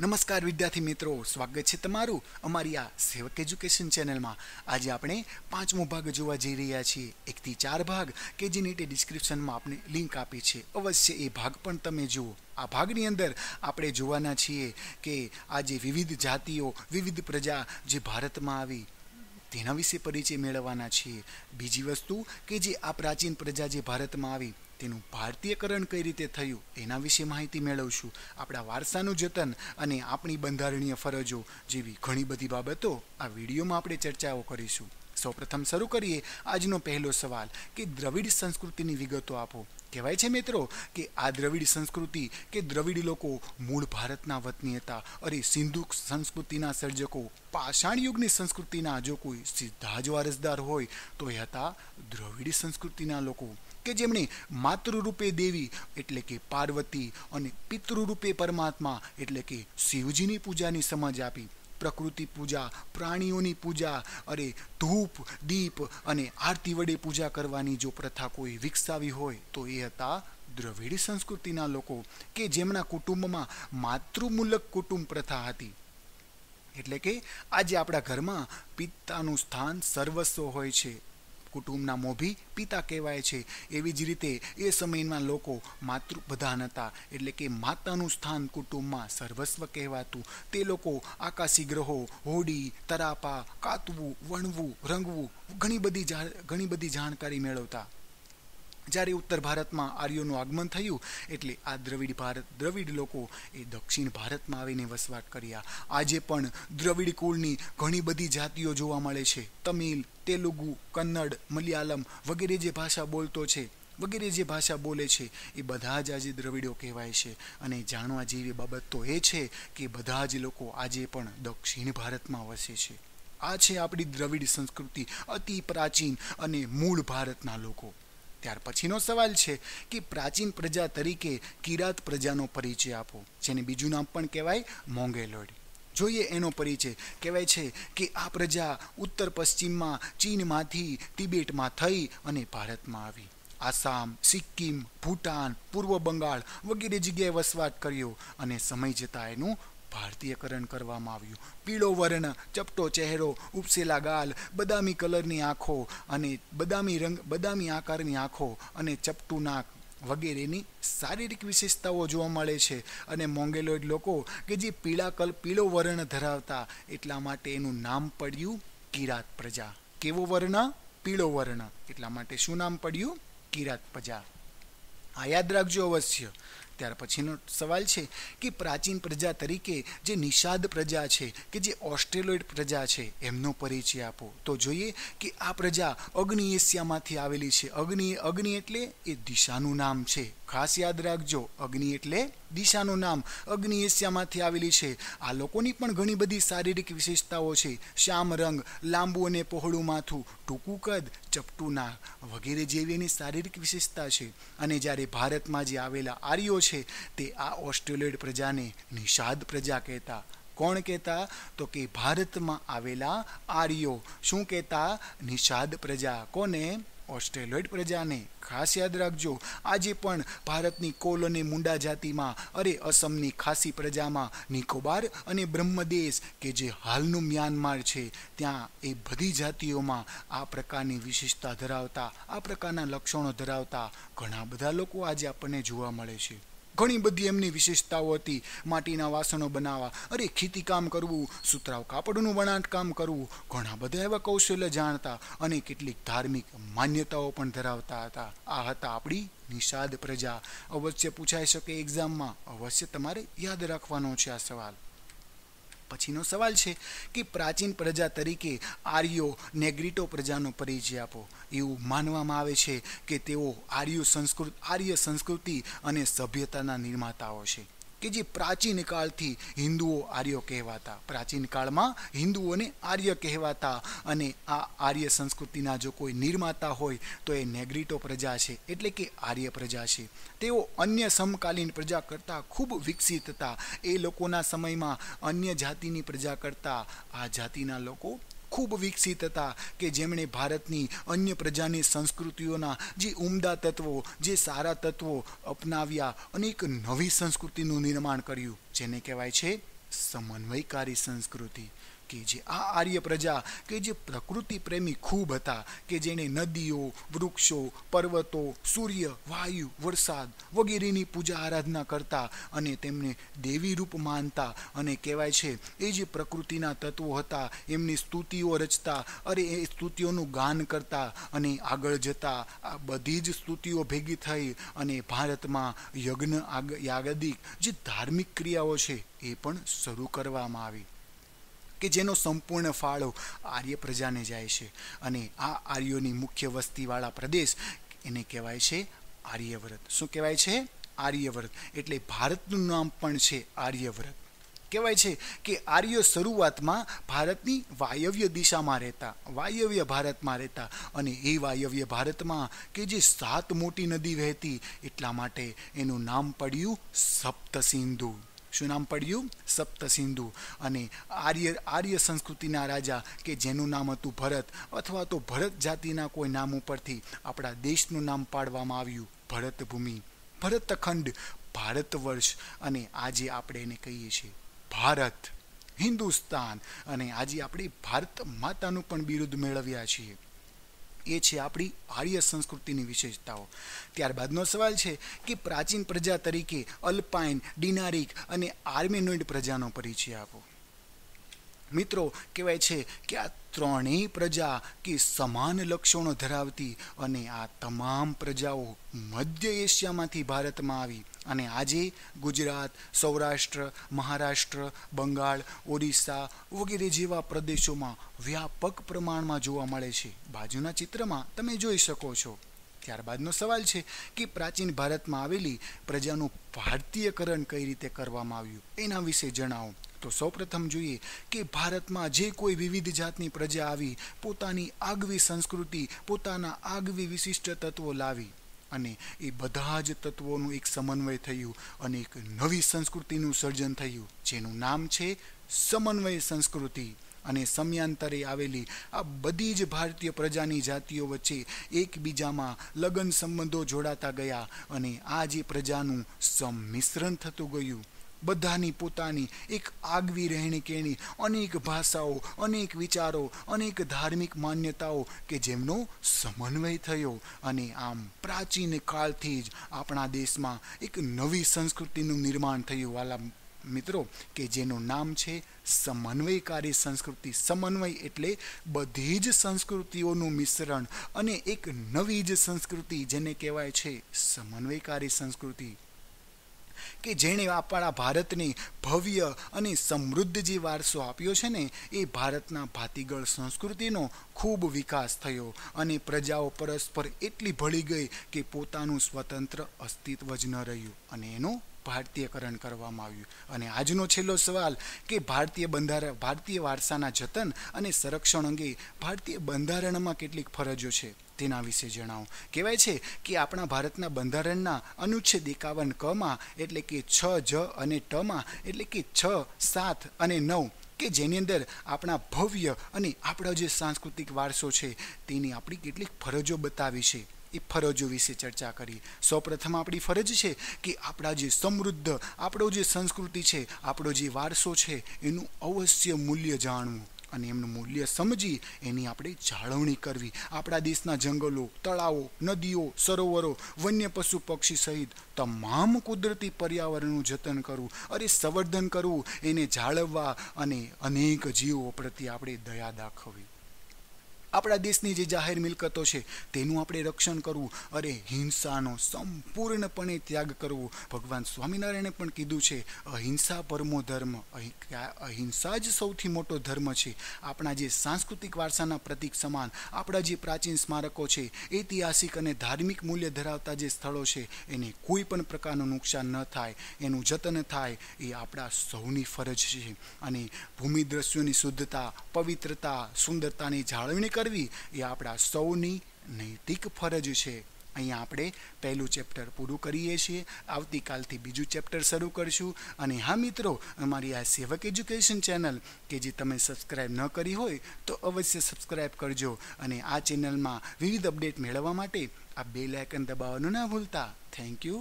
નમસ્કાર વિદ્યાર્થી મિત્રો સ્વાગત છે તમારું અમારી આ સેવક એજ્યુકેશન ચેનલમાં આજે આપણે પાંચમો ભાગ જોવા જઈ રહ્યા છીએ એકથી ચાર ભાગ કે જે નીટે ડિસ્ક્રિપ્શનમાં આપણે લિંક આપી છે અવશ્ય એ ભાગ પણ તમે જુઓ આ ભાગની અંદર આપણે જોવાના છીએ કે આજે વિવિધ જાતિઓ વિવિધ પ્રજા જે ભારતમાં આવી તેના વિશે પરિચય મેળવવાના છીએ બીજી વસ્તુ કે જે આ પ્રાચીન પ્રજા જે ભારતમાં આવી તેનું ભારતીયકરણ કઈ રીતે થયું એના વિશે માહિતી મેળવશું આપણા વારસાનું જતન અને આપણી બંધારણીય ફરજો જેવી ઘણી બધી બાબતો આ વિડીયોમાં આપણે ચર્ચાઓ કરીશું સૌપ્રથમ શરૂ કરીએ આજનો પહેલો સવાલ કે દ્રવિડ સંસ્કૃતિની વિગતો આપો કહેવાય છે મિત્રો કે આ દ્રવિડ સંસ્કૃતિ કે દ્રવિડ લોકો મૂળ ભારતના વતની હતા અરે સિંધુ સંસ્કૃતિના સર્જકો પાષાણ યુગની સંસ્કૃતિના જો કોઈ સીધા જ વારસદાર હોય તો એ હતા દ્રવિડ સંસ્કૃતિના લોકો કે જેમણે માતૃરૂપે દેવી એટલે કે પાર્વતી અને પિતૃરૂપે પરમાત્મા એટલે કે શિવજીની પૂજાની સમજ આપી પ્રકૃતિ પૂજા પ્રાણીઓની પૂજા અરે ધૂપ દીપ અને આરતી વડે પૂજા કરવાની જો પ્રથા કોઈ વિકસાવી હોય તો એ હતા દ્રવિડ સંસ્કૃતિના લોકો કે જેમના કુટુંબમાં માતૃમૂલક કુટુંબ પ્રથા હતી એટલે કે આજે આપણા ઘરમાં પિતાનું સ્થાન સર્વસ્વ હોય છે કુટુંબના મોભી પિતા કહેવાય છે એવી જ રીતે એ સમયના લોકો માતૃ પ્રધાન હતા એટલે કે માતાનું સ્થાન કુટુંબમાં સર્વસ્વ કહેવાતું તે લોકો આકાશી ગ્રહો હોડી તરાપા કાતવું વણવું રંગવું ઘણી બધી ઘણી બધી જાણકારી મેળવતા જ્યારે ઉત્તર ભારતમાં આર્યોનું આગમન થયું એટલે આ દ્રવિડ ભારત દ્રવિડ લોકો એ દક્ષિણ ભારતમાં આવીને વસવાટ કર્યા આજે પણ દ્રવિડ કુળની ઘણી બધી જાતિઓ જોવા મળે છે તમિલ તેલુગુ કન્નડ મલયાલમ વગેરે જે ભાષા બોલતો છે વગેરે જે ભાષા બોલે છે એ બધા જ આજે દ્રવિડો કહેવાય છે અને જાણવા જેવી બાબત તો એ છે કે બધા જ લોકો આજે પણ દક્ષિણ ભારતમાં વસે છે આ છે આપણી દ્રવિડ સંસ્કૃતિ અતિ પ્રાચીન અને મૂળ ભારતના લોકો ત્યાર પછીનો સવાલ છે કે પ્રાચીન પ્રજા તરીકે કિરાત પ્રજાનો પરિચય આપો જેને બીજું નામ પણ કહેવાય મોંગેલોડ જોઈએ એનો પરિચય કહેવાય છે કે આ પ્રજા ઉત્તર પશ્ચિમમાં ચીનમાંથી તિબેટમાં થઈ અને ભારતમાં આવી આસામ સિક્કિમ ભૂટાન પૂર્વ બંગાળ વગેરે જગ્યાએ વસવાટ કર્યો અને સમય જતાં એનું ભારતીયકરણ કરવામાં આવ્યું પીળો વર્ણ ચપટો ચહેરો ઉપસેલા ગાલ બદામી કલરની આંખો અને બદામી રંગ બદામી આકારની આંખો અને ચપટું નાક વગેરેની શારીરિક વિશેષતાઓ જોવા મળે છે અને મોંગેલોઇડ લોકો કે જે પીળા કલ પીળો વર્ણ ધરાવતા એટલા માટે એનું નામ પડ્યું કિરાત પ્રજા કેવો વર્ણ પીળો વર્ણ એટલા માટે શું નામ પડ્યું કિરાત પ્રજા આ યાદ રાખજો અવશ્ય ત્યાર પછીનો સવાલ છે કે પ્રાચીન પ્રજા તરીકે જે નિષાદ પ્રજા છે કે જે ઓસ્ટ્રેલોઇડ પ્રજા છે એમનો પરિચય આપો તો જોઈએ કે આ પ્રજા અગ્નિ એશિયામાંથી આવેલી છે અગ્નિ અગ્નિ એટલે એ દિશાનું નામ છે ખાસ યાદ રાખજો અગ્નિ એટલે દિશાનું નામ અગ્નિ એશિયામાંથી આવેલી છે આ લોકોની પણ ઘણી બધી શારીરિક વિશેષતાઓ છે શ્યામ રંગ લાંબુ અને પહોળું માથું ટૂંકું કદ ચપટું નાક વગેરે જેવી એની શારીરિક વિશેષતા છે અને જ્યારે ભારતમાં જે આવેલા આર્યો છે છે તે આ ઓસ્ટ્રેલિયડ પ્રજાને નિષાદ પ્રજા કહેતા કોણ કહેતા તો કે ભારતમાં આવેલા આર્યો શું કહેતા નિષાદ પ્રજા કોને ઓસ્ટ્રેલિયડ પ્રજાને ખાસ યાદ રાખજો આજે પણ ભારતની કોલ અને મુંડા જાતિમાં અરે અસમની ખાસી પ્રજામાં નિકોબાર અને બ્રહ્મદેશ કે જે હાલનું મ્યાનમાર છે ત્યાં એ બધી જાતિઓમાં આ પ્રકારની વિશેષતા ધરાવતા આ પ્રકારના લક્ષણો ધરાવતા ઘણા બધા લોકો આજે આપણને જોવા મળે છે ઘણી બધી એમની વિશેષતાઓ હતી માટીના વાસણો બનાવવા અરે ખેતી કામ કરવું સુતરાવ કાપડનું કામ કરવું ઘણા બધા એવા કૌશલ્ય જાણતા અને કેટલીક ધાર્મિક માન્યતાઓ પણ ધરાવતા હતા આ હતા આપણી નિષાદ પ્રજા અવશ્ય પૂછાઈ શકે એક્ઝામમાં અવશ્ય તમારે યાદ રાખવાનો છે આ સવાલ પછીનો સવાલ છે કે પ્રાચીન પ્રજા તરીકે આર્યો નેગ્રીટો પ્રજાનો પરિચય આપો એવું માનવામાં આવે છે કે તેઓ આર્ય સંસ્કૃત આર્ય સંસ્કૃતિ અને સભ્યતાના નિર્માતાઓ છે કે જે પ્રાચીન કાળથી હિન્દુઓ આર્ય કહેવાતા પ્રાચીન કાળમાં હિન્દુઓને આર્ય કહેવાતા અને આ આર્ય સંસ્કૃતિના જો કોઈ નિર્માતા હોય તો એ નેગ્રીટો પ્રજા છે એટલે કે આર્ય પ્રજા છે તેઓ અન્ય સમકાલીન પ્રજા કરતાં ખૂબ વિકસિત હતા એ લોકોના સમયમાં અન્ય જાતિની પ્રજા કરતાં આ જાતિના લોકો ખૂબ વિકસિત હતા કે જેમણે ભારતની અન્ય પ્રજાની સંસ્કૃતિઓના જે ઉમદા તત્વો જે સારા તત્વો અપનાવ્યા અને એક નવી સંસ્કૃતિનું નિર્માણ કર્યું જેને કહેવાય છે સમન્વયકારી સંસ્કૃતિ કે જે આ આર્ય પ્રજા કે જે પ્રકૃતિ પ્રેમી ખૂબ હતા કે જેણે નદીઓ વૃક્ષો પર્વતો સૂર્ય વાયુ વરસાદ વગેરેની પૂજા આરાધના કરતા અને તેમને દેવી રૂપ માનતા અને કહેવાય છે એ જે પ્રકૃતિના તત્વો હતા એમની સ્તુતિઓ રચતા અરે એ સ્તુતિઓનું ગાન કરતા અને આગળ જતા આ બધી જ સ્તુતિઓ ભેગી થઈ અને ભારતમાં યજ્ઞ યાગદિક જે ધાર્મિક ક્રિયાઓ છે એ પણ શરૂ કરવામાં આવી કે જેનો સંપૂર્ણ ફાળો આર્ય પ્રજાને જાય છે અને આ આર્યોની મુખ્ય વસ્તીવાળા પ્રદેશ એને કહેવાય છે આર્યવ્રત શું કહેવાય છે આર્યવ્રત એટલે ભારતનું નામ પણ છે આર્યવ્રત કહેવાય છે કે આર્ય શરૂઆતમાં ભારતની વાયવ્ય દિશામાં રહેતા વાયવ્ય ભારતમાં રહેતા અને એ વાયવ્ય ભારતમાં કે જે સાત મોટી નદી વહેતી એટલા માટે એનું નામ પડ્યું સપ્તસિંધુ શું નામ પડ્યું સપ્ત સિંધુ અને આર્ય આર્ય સંસ્કૃતિના રાજા કે જેનું નામ હતું ભરત અથવા તો ભરત જાતિના કોઈ નામ ઉપરથી આપણા દેશનું નામ પાડવામાં આવ્યું ભરતભૂમિ ભરતખંડ ભારત વર્ષ અને આજે આપણે એને કહીએ છીએ ભારત હિન્દુસ્તાન અને આજે આપણે ભારત માતાનું પણ બિરુદ મેળવ્યા છીએ એ છે આપણી આર્ય સંસ્કૃતિની વિશેષતાઓ ત્યારબાદનો સવાલ છે કે પ્રાચીન પ્રજા તરીકે અલ્પાઇન ડિનારિક અને આર્મેનોઇડ પ્રજાનો પરિચય આપો મિત્રો કહેવાય છે કે આ ત્રણેય પ્રજા કે સમાન લક્ષણો ધરાવતી અને આ તમામ પ્રજાઓ મધ્ય એશિયામાંથી ભારતમાં આવી અને આજે ગુજરાત સૌરાષ્ટ્ર મહારાષ્ટ્ર બંગાળ ઓડિશા વગેરે જેવા પ્રદેશોમાં વ્યાપક પ્રમાણમાં જોવા મળે છે બાજુના ચિત્રમાં તમે જોઈ શકો છો ત્યારબાદનો સવાલ છે કે પ્રાચીન ભારતમાં આવેલી પ્રજાનું ભારતીયકરણ કઈ રીતે કરવામાં આવ્યું એના વિશે જણાવો તો સૌપ્રથમ જોઈએ કે ભારતમાં જે કોઈ વિવિધ જાતની પ્રજા આવી પોતાની આગવી સંસ્કૃતિ પોતાના આગવી વિશિષ્ટ તત્વો લાવી અને એ બધા જ તત્વોનું એક સમન્વય થયું અને એક નવી સંસ્કૃતિનું સર્જન થયું જેનું નામ છે સમન્વય સંસ્કૃતિ અને સમયાંતરે આવેલી આ બધી જ ભારતીય પ્રજાની જાતિઓ વચ્ચે એકબીજામાં લગ્ન સંબંધો જોડાતા ગયા અને આ જે પ્રજાનું સમિશ્રણ થતું ગયું બધાની પોતાની એક આગવી રહેણી કેણી અનેક ભાષાઓ અનેક વિચારો અનેક ધાર્મિક માન્યતાઓ કે જેમનો સમન્વય થયો અને આમ પ્રાચીન કાળથી જ આપણા દેશમાં એક નવી સંસ્કૃતિનું નિર્માણ થયું વાલા મિત્રો કે જેનું નામ છે સમન્વયકારી સંસ્કૃતિ સમન્વય એટલે બધી જ સંસ્કૃતિઓનું મિશ્રણ અને એક નવી જ સંસ્કૃતિ જેને કહેવાય છે સમન્વયકારી સંસ્કૃતિ કે જેણે આપણા ભારતને ભવ્ય અને સમૃદ્ધ જે વારસો આપ્યો છે ને એ ભારતના ભાતીગળ સંસ્કૃતિનો ખૂબ વિકાસ થયો અને પ્રજાઓ પરસ્પર એટલી ભળી ગઈ કે પોતાનું સ્વતંત્ર અસ્તિત્વ જ ન રહ્યું અને એનો ભારતીયકરણ કરવામાં આવ્યું અને આજનો છેલ્લો સવાલ કે ભારતીય બંધારણ ભારતીય વારસાના જતન અને સંરક્ષણ અંગે ભારતીય બંધારણમાં કેટલીક ફરજો છે તેના વિશે જણાવો કહેવાય છે કે આપણા ભારતના બંધારણના અનુચ્છેદ એકાવન કમાં એટલે કે છ જ અને ટમાં એટલે કે છ સાત અને નવ કે જેની અંદર આપણા ભવ્ય અને આપણો જે સાંસ્કૃતિક વારસો છે તેની આપણી કેટલીક ફરજો બતાવી છે એ ફરજો વિશે ચર્ચા કરી સૌપ્રથમ આપણી ફરજ છે કે આપણા જે સમૃદ્ધ આપણો જે સંસ્કૃતિ છે આપણો જે વારસો છે એનું અવશ્ય મૂલ્ય જાણવું અને એમનું મૂલ્ય સમજી એની આપણે જાળવણી કરવી આપણા દેશના જંગલો તળાવો નદીઓ સરોવરો વન્ય પશુ પક્ષી સહિત તમામ કુદરતી પર્યાવરણનું જતન કરવું અરે સંવર્ધન કરવું એને જાળવવા અને અનેક જીવો પ્રત્યે આપણે દયા દાખવવી આપણા દેશની જે જાહેર મિલકતો છે તેનું આપણે રક્ષણ કરવું અરે હિંસાનો સંપૂર્ણપણે ત્યાગ કરવો ભગવાન સ્વામિનારાયણે પણ કીધું છે અહિંસા પરમો ધર્મ અહિંસા જ સૌથી મોટો ધર્મ છે આપણા જે સાંસ્કૃતિક વારસાના પ્રતીક સમાન આપણા જે પ્રાચીન સ્મારકો છે ઐતિહાસિક અને ધાર્મિક મૂલ્ય ધરાવતા જે સ્થળો છે એને કોઈ પણ પ્રકારનું નુકસાન ન થાય એનું જતન થાય એ આપણા સૌની ફરજ છે અને ભૂમિ દ્રશ્યોની શુદ્ધતા પવિત્રતા સુંદરતાની જાળવણી કરવી એ આપણા સૌની નૈતિક ફરજ છે અહીંયા આપણે પહેલું ચેપ્ટર પૂરું કરીએ છીએ આવતીકાલથી બીજું ચેપ્ટર શરૂ કરીશું અને હા મિત્રો અમારી આ સેવક એજ્યુકેશન ચેનલ કે જે તમે સબસ્ક્રાઈબ ન કરી હોય તો અવશ્ય સબસ્ક્રાઈબ કરજો અને આ ચેનલમાં વિવિધ અપડેટ મેળવવા માટે આ બે લાયકન દબાવવાનું ના ભૂલતા થેન્ક યુ